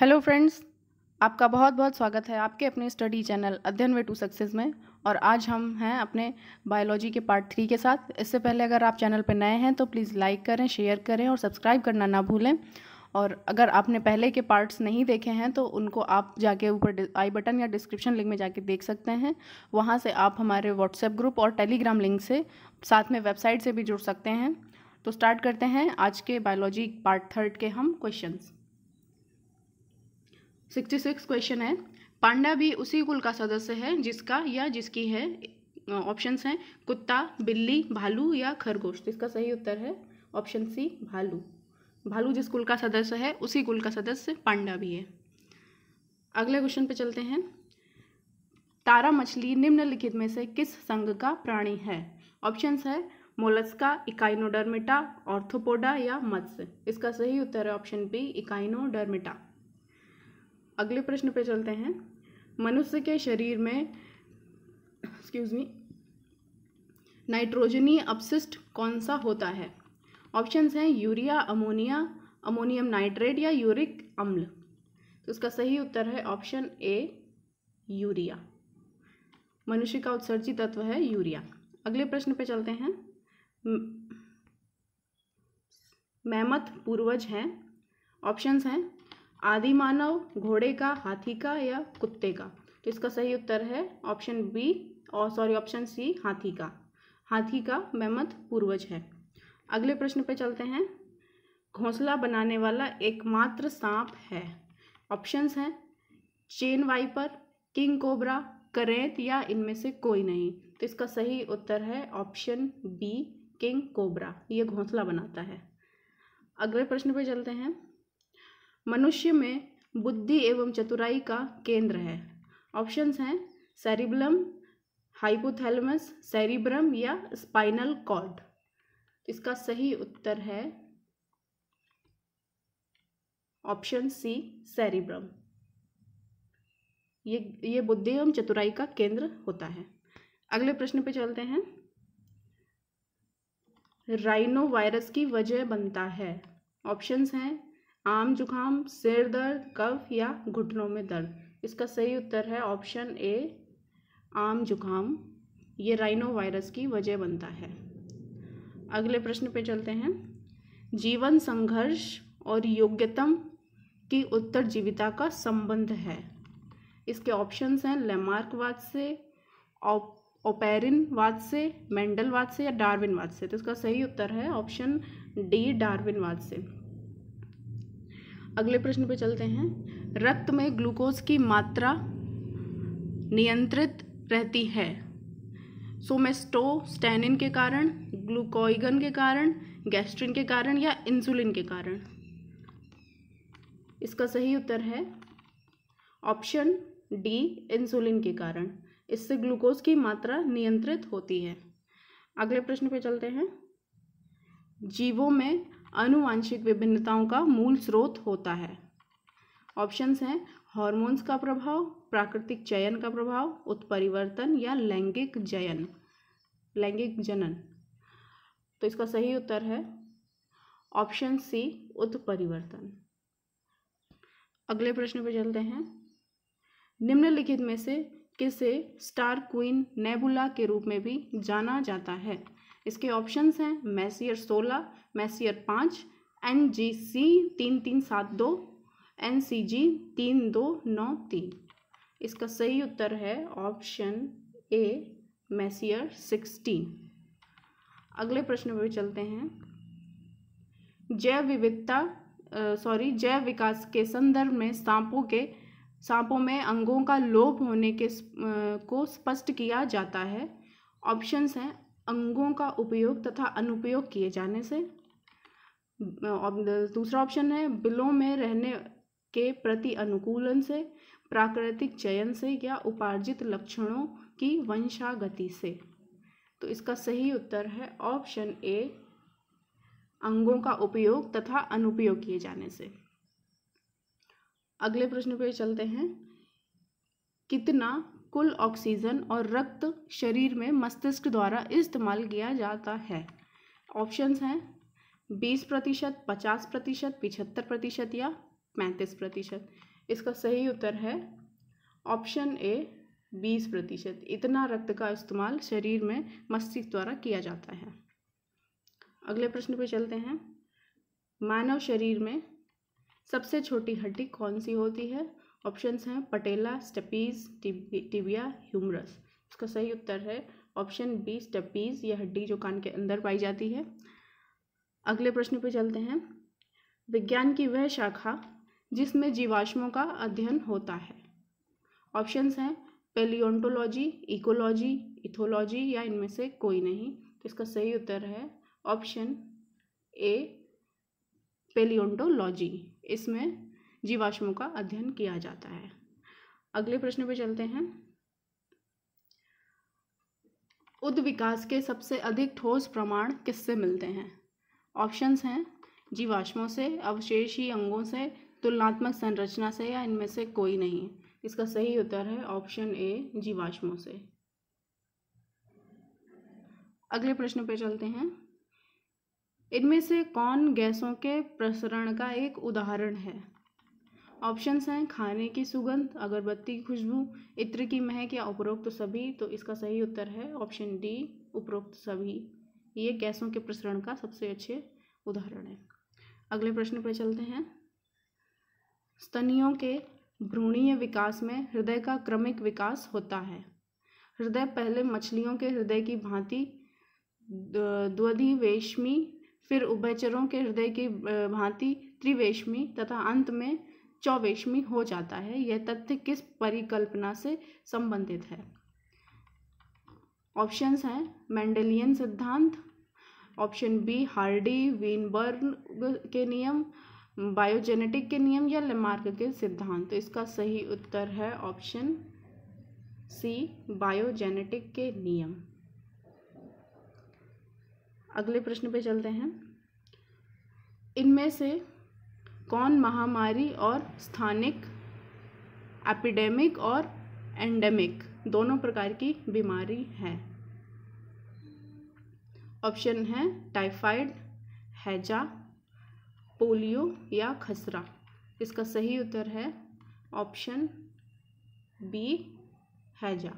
hello friends आपका बहुत बहुत स्वागत है आपके अपने स्टडी चैनल अध्ययन वे टू सक्सेस में और आज हम हैं अपने बायोलॉजी के पार्ट थ्री के साथ इससे पहले अगर आप चैनल पर नए हैं तो प्लीज़ लाइक करें शेयर करें और सब्सक्राइब करना ना भूलें और अगर आपने पहले के पार्ट्स नहीं देखे हैं तो उनको आप जाके ऊपर आई बटन या डिस्क्रिप्शन लिंक में जाके देख सकते हैं वहाँ से आप हमारे व्हाट्सएप ग्रुप और टेलीग्राम लिंक से साथ में वेबसाइट से भी जुड़ सकते हैं तो स्टार्ट करते हैं आज के बायोलॉजी पार्ट थर्ड के हम क्वेश्चंस सिक्सटी सिक्स क्वेश्चन है पांडा भी उसी कुल का सदस्य है जिसका या जिसकी है ऑप्शंस हैं कुत्ता बिल्ली भालू या खरगोश तो इसका सही उत्तर है ऑप्शन सी भालू भालू जिस कुल का सदस्य है उसी कुल का सदस्य पांडा भी है अगले क्वेश्चन पे चलते हैं तारा मछली निम्नलिखित में से किस संघ का प्राणी है ऑप्शंस है मोलस्का इकाइनोडर्मिटा ऑर्थोपोडा या मत्स्य इसका सही उत्तर है ऑप्शन बी इकाइनोडर्मिटा अगले प्रश्न पे चलते हैं मनुष्य के शरीर में एक्सक्यूज मी नाइट्रोजनी अपशिष्ट कौन सा होता है ऑप्शंस हैं यूरिया अमोनिया अमोनियम नाइट्रेट या यूरिक अम्ल तो इसका सही उत्तर है ऑप्शन ए यूरिया मनुष्य का उत्सर्जी तत्व है यूरिया अगले प्रश्न पे चलते हैं मैमथ पूर्वज हैं ऑप्शंस हैं आदि मानव घोड़े का हाथी का या कुत्ते का तो इसका सही उत्तर है ऑप्शन बी और सॉरी ऑप्शन सी हाथी का हाथी का मेमथ पूर्वज है अगले प्रश्न पे चलते हैं घोंसला बनाने वाला एकमात्र सांप है ऑप्शंस हैं chain viper king cobra krait या इनमें से कोई नहीं तो इसका सही उत्तर है ऑप्शन बी किंग कोबरा ये घोंसला बनाता है अगले प्रश्न पर चलते हैं मनुष्य में बुद्धि एवं चतुराई का केंद्र है ऑप्शंस हैं सेरिब्लम हाइपोथैलेमस सेरिब्रम या स्पाइनल कॉर्ड इसका सही उत्तर है ऑप्शन सी सेरिब्रम ये ये बुद्धि एवं चतुराई का केंद्र होता है अगले प्रश्न पे चलते हैं राइनो वायरस की वजह बनता है ऑप्शंस हैं आम जुकाम सिर दर्द कफ या घुटनों में दर्द इसका सही उत्तर है ऑप्शन ए आम जुकाम ये राइनो वायरस की वजह बनता है अगले प्रश्न पे चलते हैं जीवन संघर्ष और योग्यतम की उत्तर जीविता का संबंध है इसके ऑप्शंस हैं लेमार्कवाद से ओपेरिनवाद से मेंडलवाद से या डार्विनवाद से तो इसका सही उत्तर है ऑप्शन डी डार्विनवाद से अगले प्रश्न पे चलते हैं रक्त में ग्लूकोज की मात्रा नियंत्रित रहती है स्टैनिन के कारण ग्लूकोइगन के कारण गैस्ट्रिन के कारण या इंसुलिन के कारण इसका सही उत्तर है ऑप्शन डी इंसुलिन के कारण इससे ग्लूकोज की मात्रा नियंत्रित होती है अगले प्रश्न पे चलते हैं जीवों में अनुवांशिक विभिन्नताओं का मूल स्रोत होता है ऑप्शंस हैं हॉर्मोन्स का प्रभाव प्राकृतिक चयन का प्रभाव उत्परिवर्तन या लैंगिक जयन लैंगिक जनन तो इसका सही उत्तर है ऑप्शन सी उत्परिवर्तन अगले प्रश्न पर चलते हैं निम्नलिखित में से किसे स्टार क्वीन नेबुला के रूप में भी जाना जाता है इसके ऑप्शंस हैं मैसियर सोलह मैसियर पाँच एन जी सी तीन तीन सात दो एन सी जी तीन दो नौ तीन इसका सही उत्तर है ऑप्शन ए मैसियर सिक्सटीन अगले प्रश्न पर चलते हैं जैव विविधता सॉरी जैव विकास के संदर्भ में सांपों के सांपों में अंगों का लोप होने के आ, को स्पष्ट किया जाता है ऑप्शंस हैं अंगों का उपयोग तथा अनुपयोग किए जाने से दूसरा ऑप्शन है बिलों में रहने के प्रति अनुकूलन से प्राकृतिक चयन से या उपार्जित लक्षणों की वंशागति से तो इसका सही उत्तर है ऑप्शन ए अंगों का उपयोग तथा अनुपयोग किए जाने से अगले प्रश्न पे चलते हैं कितना कुल ऑक्सीजन और रक्त शरीर में मस्तिष्क द्वारा इस्तेमाल किया जाता है ऑप्शंस हैं बीस प्रतिशत पचास प्रतिशत पिछहत्तर प्रतिशत या पैंतीस प्रतिशत इसका सही उत्तर है ऑप्शन ए बीस प्रतिशत इतना रक्त का इस्तेमाल शरीर में मस्तिष्क द्वारा किया जाता है अगले प्रश्न पे चलते हैं मानव शरीर में सबसे छोटी हड्डी कौन सी होती है ऑप्शंस हैं पटेला स्टपीज टिबिया ह्यूमरस इसका सही उत्तर है ऑप्शन बी स्टपीज या हड्डी जो कान के अंदर पाई जाती है अगले प्रश्न पर चलते हैं विज्ञान की वह शाखा जिसमें जीवाश्मों का अध्ययन होता है ऑप्शंस हैं पेलियोन्टोलॉजी इकोलॉजी इथोलॉजी या इनमें से कोई नहीं तो इसका सही उत्तर है ऑप्शन ए पेलियोन्टोलॉजी इसमें जीवाश्मों का अध्ययन किया जाता है अगले प्रश्न पे चलते हैं उद विकास के सबसे अधिक ठोस प्रमाण किससे मिलते हैं ऑप्शंस हैं जीवाश्मों से अवशेषी अंगों से तुलनात्मक संरचना से या इनमें से कोई नहीं इसका सही उत्तर है ऑप्शन ए जीवाश्मों से अगले प्रश्न पे चलते हैं इनमें से कौन गैसों के प्रसरण का एक उदाहरण है ऑप्शंस हैं खाने की सुगंध अगरबत्ती की खुशबू इत्र की महक या उपरोक्त सभी तो इसका सही उत्तर है ऑप्शन डी उपरोक्त सभी ये गैसों के प्रसरण का सबसे अच्छे उदाहरण है अगले प्रश्न पर चलते हैं स्तनियों के भ्रूणीय विकास में हृदय का क्रमिक विकास होता है हृदय पहले मछलियों के हृदय की भांति द्वधिवेशमी फिर उभयचरों के हृदय की भांति त्रिवेशमी तथा अंत में चौवेशमी हो जाता है यह तथ्य किस परिकल्पना से संबंधित है ऑप्शंस हैं मैंडलियन सिद्धांत ऑप्शन बी हार्डी वीनबर्ग के नियम बायोजेनेटिक के नियम या लेमार्क के सिद्धांत तो इसका सही उत्तर है ऑप्शन सी बायोजेनेटिक के नियम अगले प्रश्न पे चलते हैं इनमें से कौन महामारी और स्थानिक एपिडेमिक और एंडेमिक दोनों प्रकार की बीमारी है ऑप्शन है टाइफाइड हैजा पोलियो या खसरा इसका सही उत्तर है ऑप्शन बी हैजा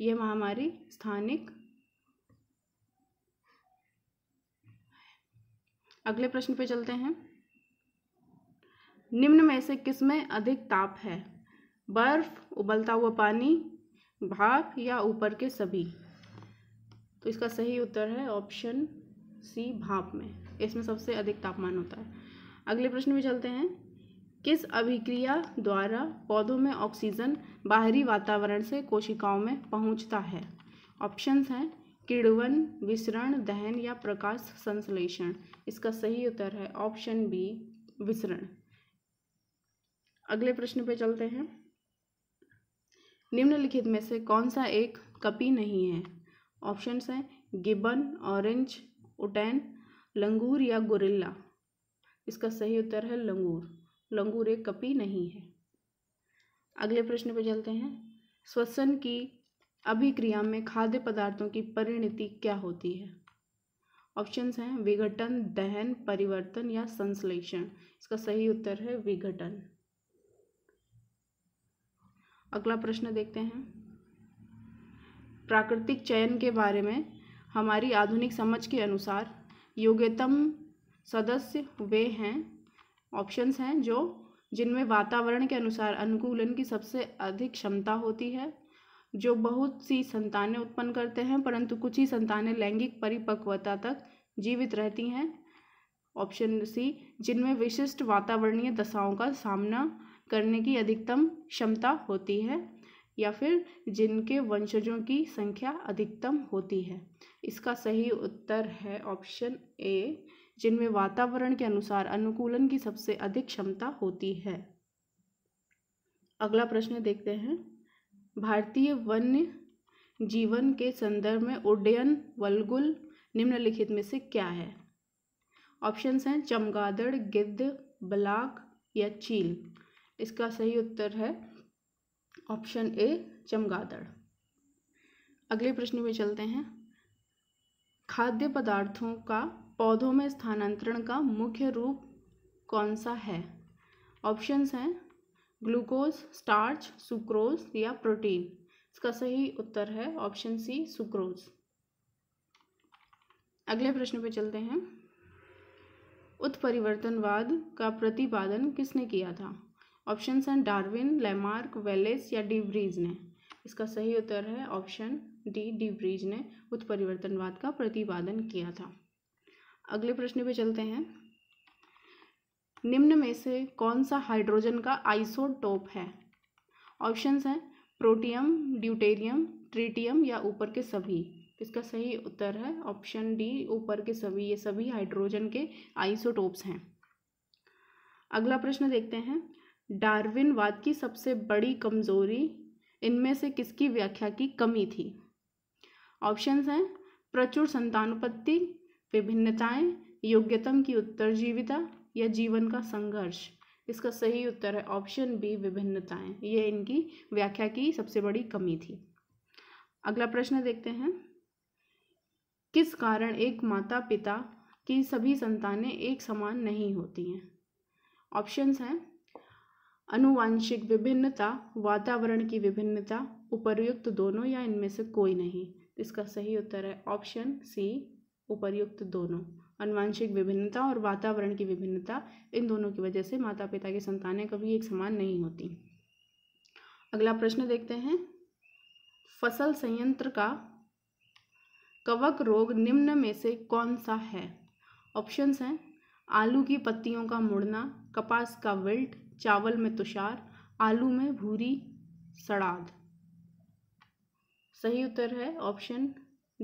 यह महामारी स्थानिक अगले प्रश्न पे चलते हैं निम्न में से किस में अधिक ताप है बर्फ उबलता हुआ पानी भाप या ऊपर के सभी तो इसका सही उत्तर है ऑप्शन सी भाप में इसमें सबसे अधिक तापमान होता है अगले प्रश्न में चलते हैं किस अभिक्रिया द्वारा पौधों में ऑक्सीजन बाहरी वातावरण से कोशिकाओं में पहुंचता है ऑप्शंस हैं किड़वन विसरण दहन या प्रकाश संश्लेषण इसका सही उत्तर है ऑप्शन बी विसरण अगले प्रश्न पे चलते हैं निम्नलिखित में से कौन सा एक कपी नहीं है ऑप्शंस हैं गिबन ऑरेंज उटैन लंगूर या गोरिल्ला इसका सही उत्तर है लंगूर लंगूर एक कपी नहीं है अगले प्रश्न पे चलते हैं श्वसन की अभिक्रिया में खाद्य पदार्थों की परिणति क्या होती है ऑप्शंस हैं विघटन दहन परिवर्तन या संश्लेषण इसका सही उत्तर है विघटन अगला प्रश्न देखते हैं प्राकृतिक चयन के बारे में हमारी आधुनिक समझ के अनुसार योग्यतम सदस्य वे हैं ऑप्शंस हैं जो जिनमें वातावरण के अनुसार अनुकूलन की सबसे अधिक क्षमता होती है जो बहुत सी संतानें उत्पन्न करते हैं परंतु कुछ ही संतानें लैंगिक परिपक्वता तक जीवित रहती हैं ऑप्शन सी जिनमें विशिष्ट वातावरणीय दशाओं का सामना करने की अधिकतम क्षमता होती है या फिर जिनके वंशजों की संख्या अधिकतम होती है इसका सही उत्तर है ऑप्शन ए जिनमें वातावरण के अनुसार अनुकूलन की सबसे अधिक क्षमता होती है अगला प्रश्न देखते हैं भारतीय वन्य जीवन के संदर्भ में उड्डयन वलगुल निम्नलिखित में से क्या है ऑप्शंस हैं चमगादड़ गिद्ध ब्लाक या चील इसका सही उत्तर है ऑप्शन ए चमगादड़ अगले प्रश्न में चलते हैं खाद्य पदार्थों का पौधों में स्थानांतरण का मुख्य रूप कौन सा है ऑप्शंस हैं ग्लूकोज स्टार्च सुक्रोज या प्रोटीन इसका सही उत्तर है ऑप्शन सी सुक्रोज अगले प्रश्न पे चलते हैं उत्परिवर्तनवाद का प्रतिपादन किसने किया था ऑप्शन हैं डार्विन लेमार्क वेलेस या डिब्रीज ने इसका सही उत्तर है ऑप्शन डी डिब्रीज ने उत्परिवर्तनवाद का प्रतिपादन किया था अगले प्रश्न पे चलते हैं निम्न में से कौन सा हाइड्रोजन का आइसोटोप है ऑप्शन हैं प्रोटियम ड्यूटेरियम ट्रिटियम या ऊपर के सभी इसका सही उत्तर है ऑप्शन डी ऊपर के सभी ये सभी हाइड्रोजन के आइसोटोप्स हैं अगला प्रश्न देखते हैं डार्विनवाद की सबसे बड़ी कमजोरी इनमें से किसकी व्याख्या की कमी थी ऑप्शंस हैं प्रचुर संतानुपत्ति विभिन्नताएं योग्यतम की उत्तरजीविता या जीवन का संघर्ष इसका सही उत्तर है ऑप्शन बी विभिन्नताएं ये इनकी व्याख्या की सबसे बड़ी कमी थी अगला प्रश्न देखते हैं किस कारण एक माता पिता की सभी संतानें एक समान नहीं होती हैं ऑप्शंस हैं अनुवांशिक विभिन्नता वातावरण की विभिन्नता उपर्युक्त दोनों या इनमें से कोई नहीं तो इसका सही उत्तर है ऑप्शन सी उपर्युक्त दोनों अनुवांशिक विभिन्नता और वातावरण की विभिन्नता इन दोनों की वजह से माता पिता की संतानें कभी एक समान नहीं होती अगला प्रश्न देखते हैं फसल संयंत्र का कवक रोग निम्न में से कौन सा है ऑप्शंस हैं आलू की पत्तियों का मुड़ना कपास का विल्ट चावल में तुषार आलू में भूरी सड़ाद सही उत्तर है ऑप्शन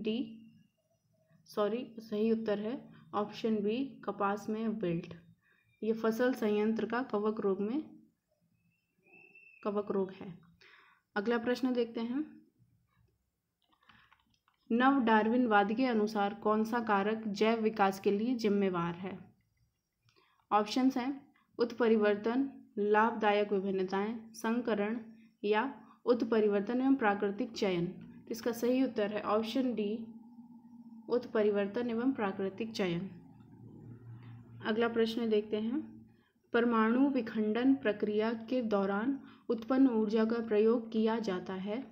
डी सॉरी सही उत्तर है ऑप्शन बी कपास में बिल्ट ये फसल संयंत्र का कवक रोग में कवक रोग है अगला प्रश्न देखते हैं नव डार्विन वाद के अनुसार कौन सा कारक जैव विकास के लिए जिम्मेवार है ऑप्शंस हैं उत्परिवर्तन लाभदायक विभिन्नताएं संकरण या उत्परिवर्तन एवं प्राकृतिक चयन तो इसका सही उत्तर है ऑप्शन डी उत्परिवर्तन एवं प्राकृतिक चयन अगला प्रश्न देखते हैं परमाणु विखंडन प्रक्रिया के दौरान उत्पन्न ऊर्जा का प्रयोग किया जाता है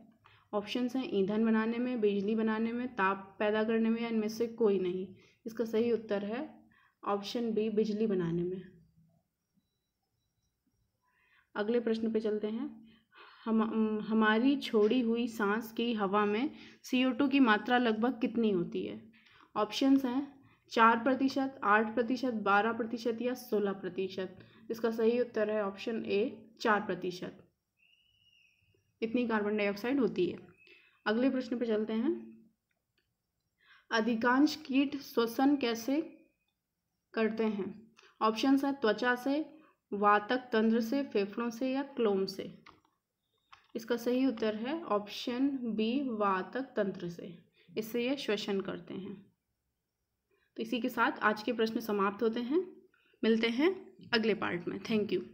ऑप्शन हैं ईंधन बनाने में बिजली बनाने में ताप पैदा करने में या इनमें से कोई नहीं इसका सही उत्तर है ऑप्शन बी बिजली बनाने में अगले प्रश्न पे चलते हैं हम हमारी छोड़ी हुई सांस की हवा में सी ओ टू की मात्रा लगभग कितनी होती है ऑप्शंस हैं चार प्रतिशत आठ प्रतिशत बारह प्रतिशत या सोलह प्रतिशत इसका सही उत्तर है ऑप्शन ए चार प्रतिशत इतनी कार्बन डाइऑक्साइड होती है अगले प्रश्न पे चलते हैं अधिकांश कीट श्वसन कैसे करते हैं ऑप्शन है त्वचा से वातक तंत्र से फेफड़ों से या क्लोम से इसका सही उत्तर है ऑप्शन बी वातक तंत्र से इससे यह श्वसन करते हैं तो इसी के साथ आज के प्रश्न समाप्त होते हैं मिलते हैं अगले पार्ट में थैंक यू